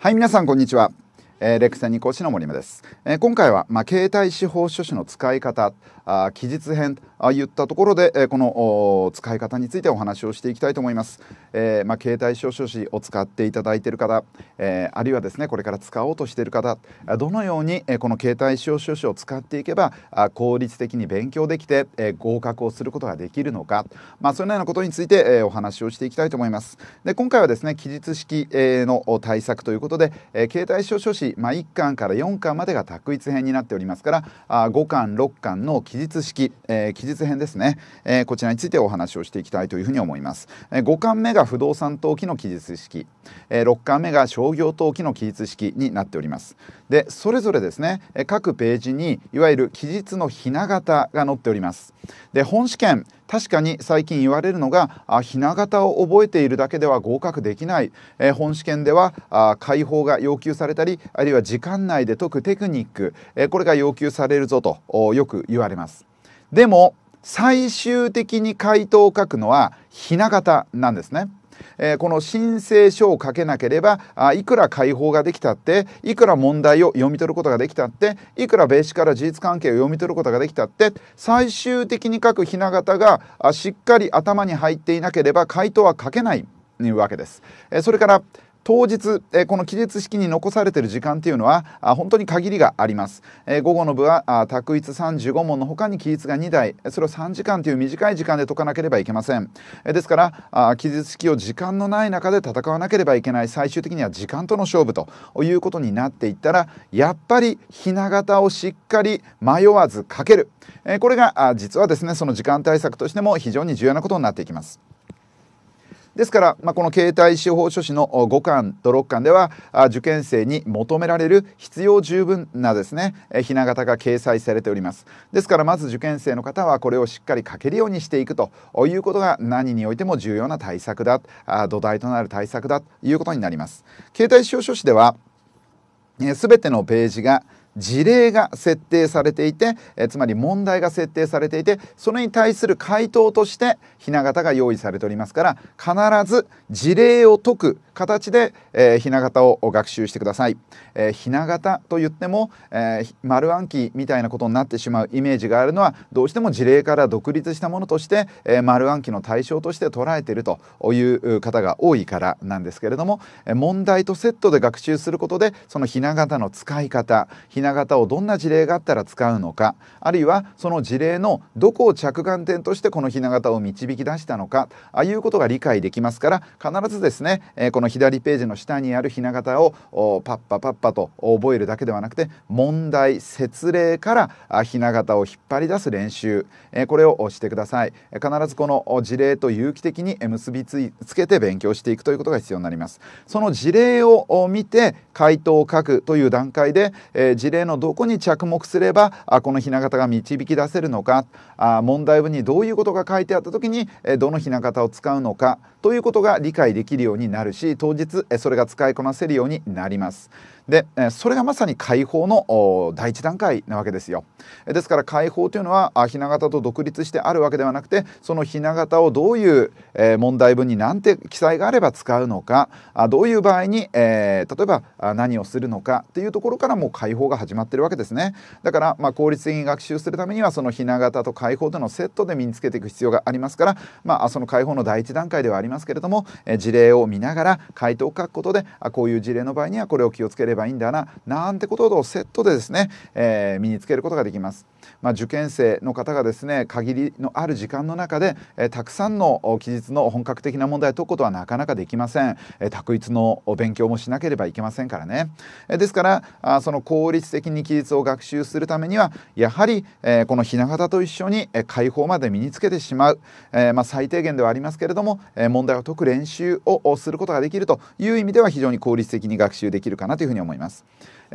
はい皆さんこんにちはえー、レクセン二講師の森目です、えー、今回は、まあ、携帯司法書士の使い方あ期日編あ言ったところで、えー、このお使い方についてお話をしていきたいと思います、えー、まあ、携帯司法書士を使っていただいている方、えあるいはですねこれから使おうとしている方どのように、えこの携帯司法書士を使っていけばあ効率的に勉強できて、え合格をすることができるのか、まあ、そのようなことについて、えお話をしていきたいと思いますで今回はですね期日式、えの対策ということで、え携帯司法書士まあ、1巻から4巻までが択一編になっておりますからあ5巻6巻の記述式、えー、期日編ですね、えー、こちらについてお話をしていきたいというふうに思います、えー、5巻目が不動産登記の記述式、えー、6巻目が商業登記の記述式になっておりますでそれぞれですねえ各ページにいわゆる期日のひな形が載っておりますで本試験確かに最近言われるのがあひな形を覚えているだけでは合格できない、えー、本試験ではあ解放が要求されたりあるいは時間内で解くテクニック、えー、これが要求されるぞとよく言われますでも最終的に回答を書くのはひな形なんですねえー、この申請書を書けなければあいくら解放ができたっていくら問題を読み取ることができたっていくらベーから事実関係を読み取ることができたって最終的に書くひな形があしっかり頭に入っていなければ回答は書けないわけです。えー、それから当日、えこの記述式に残されている時間っていうのはあ本当に限りがあります、え午後の部は択一35問の他に記述が2台それを3時間という短い時間で解かなければいけません、えですからあ記述式を時間のない中で戦わなければいけない最終的には時間との勝負ということになっていったらやっぱりひな形をしっかり迷わず書ける、えこれがあ実はですねその時間対策としても非常に重要なことになっていきます。ですから、まあ、この携帯司法書士の5巻と6巻では受験生に求められる必要十分なですねひな形が掲載されておりますですからまず受験生の方はこれをしっかり書けるようにしていくということが何においても重要な対策だ土台となる対策だということになります携帯司法書士ではす全てのページが「事例が設定されていて、えつまり問題が設定されていてそれに対する回答としてひな形が用意されておりますから必ず事例を解く形で、えー、ひな形を学習してください、えー、ひな形と言っても、えー、丸暗記みたいなことになってしまうイメージがあるのはどうしても事例から独立したものとして、えー、丸暗記の対象として捉えているという方が多いからなんですけれども、え問題とセットで学習することでそのひな形の使い方ひなな型をどんな事例があったら使うのかあるいはその事例のどこを着眼点としてこのひな型を導き出したのかああいうことが理解できますから必ずですね、えこの左ページの下にあるひな型をパッパパッパと覚えるだけではなくて問題説例からひな型を引っ張り出す練習、えこれをしてください必ずこの事例と有機的に結びつけて勉強していくということが必要になりますその事例を見て回答を書くという段階で、事事例のどこに着目すればあこの雛形が導き出せるのかあ問題文にどういうことが書いてあった時にえどの雛形を使うのかということが理解できるようになるし当日えそれが使いこなせるようになります。でえそれがまさに解放の第一段階なわけですよ。えですから解放というのはあ雛形と独立してあるわけではなくてその雛形をどういうえ問題文に何て記載があれば使うのかあどういう場合にえ例えば何をするのかっていうところからもう解放が始まってるわけですねだからまあ効率的に学習するためにはそのひな型と解放とのセットで身につけていく必要がありますから、まあ、その解放の第一段階ではありますけれども、え事例を見ながら回答を書くことであこういう事例の場合にはこれを気をつければいいんだななんてことをセットでですね、えー、身につけることができます。まあ、受験生の方がですね限りのある時間の中で、えー、たくさんの期日の本格的な問題を解くことはなかなかできません、えー、択一の勉強もしなければいけませんからね、えー、ですからあその効率的に期日を学習するためにはやはり、えー、このひな形と一緒に、えー、解放まで身につけてしまう、えーまあ、最低限ではありますけれども、えー、問題を解く練習をすることができるという意味では非常に効率的に学習できるかなというふうに思います。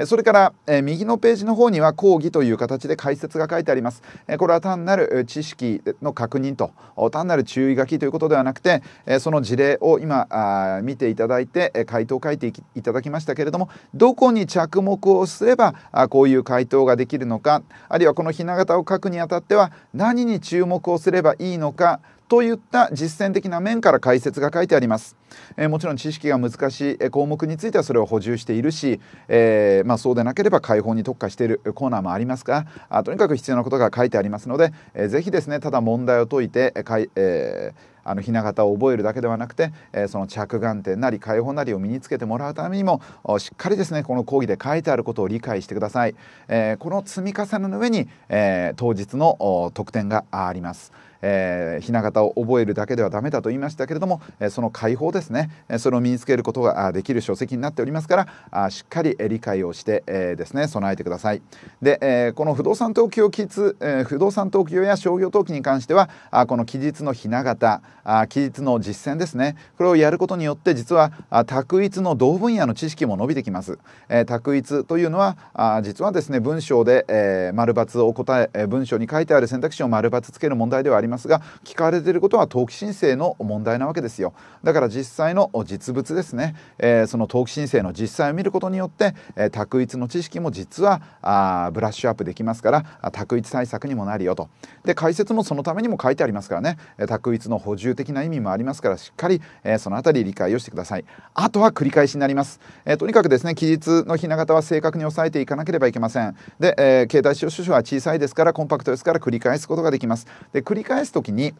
それから右のページの方には講義という形で解説が書いてあります。これは単なる知識の確認と単なる注意書きということではなくてその事例を今見ていただいて回答を書いていただきましたけれどもどこに着目をすればこういう回答ができるのかあるいはこのひな形を書くにあたっては何に注目をすればいいのかといった実践的な面から解説が書いてあります。えー、もちろん知識が難しい項目についてはそれを補充しているし、えー、まあ、そうでなければ解放に特化しているコーナーもありますがあとにかく必要なことが書いてありますので、えー、ぜひですねただ問題を解いて、えーあの雛形を覚えるだけではなくて、えー、その着眼点なり解放なりを身につけてもらうためにもしっかりですねこの講義で書いてあることを理解してください、えー、この積み重ねの上に、えー、当日の得点がありますえー、ひ形を覚えるだけではダメだと言いましたけれども、えー、その解放ですね、えー、それを身につけることができる書籍になっておりますからあしっかりえ理解をして、えー、ですね備えてくださいで、えー、この不動産登記を期日、えー、不動産登記や商業登記に関してはあこの期日の雛形、あ記述の実践ですねこれをやることによって実は択一の同分野の知識も伸びてきます、えー、択一というのはあ実はですね文章で、えー、丸×を答ええ文章に書いてある選択肢を丸×つける問題ではありますが聞かれていることは登記申請の問題なわけですよだから実際の実物ですね、えー、その登記申請の実際を見ることによって、えー、択一の知識も実はあブラッシュアップできますから択一対策にもなるよとで解説もそのためにも書いてありますからね、えー、択一の補充重的な意味もありますからしっかり、えー、その辺り理解をしてくださいあとは繰り返しになります、えー、とにかくですね期日のひな形は正確に押さえていかなければいけませんで、えー、携帯使用書書は小さいですからコンパクトですから繰り返すことができますで繰り返す時に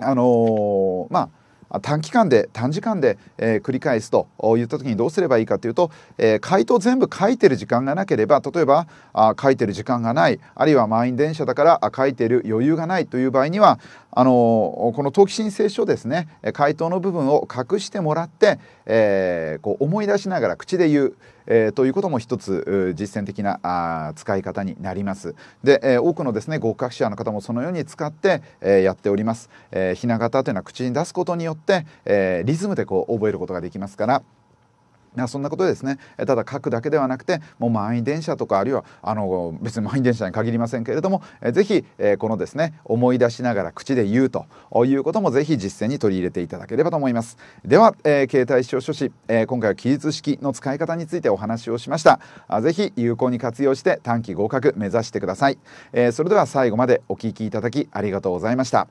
あのまあ短期間で短時間で、えー、繰り返すと言った時にどうすればいいかというと、えー、回答全部書いてる時間がなければ例えばあ書いてる時間がないあるいは満員電車だからあ書いてる余裕がないという場合にはあのこの登記申請書ですね回答の部分を隠してもらって、えー、こう思い出しながら口で言う。えー、ということも一つ実践的なあ使い方になります。で、えー、多くのですね合格者の方もそのように使って、えー、やっております。えひな形というのは口に出すことによって、えリズムでこう覚えることができますから。そんなことですねただ書くだけではなくてもう満員電車とかあるいはあの別に満員電車に限りませんけれども是非、えー、このですね思い出しながら口で言うということも是非実践に取り入れていただければと思いますでは、えー、携帯視聴書士、えー、今回は記述式の使い方についてお話をしました是非有効に活用して短期合格目指してください、えそれでは最後までお聴きいただきありがとうございました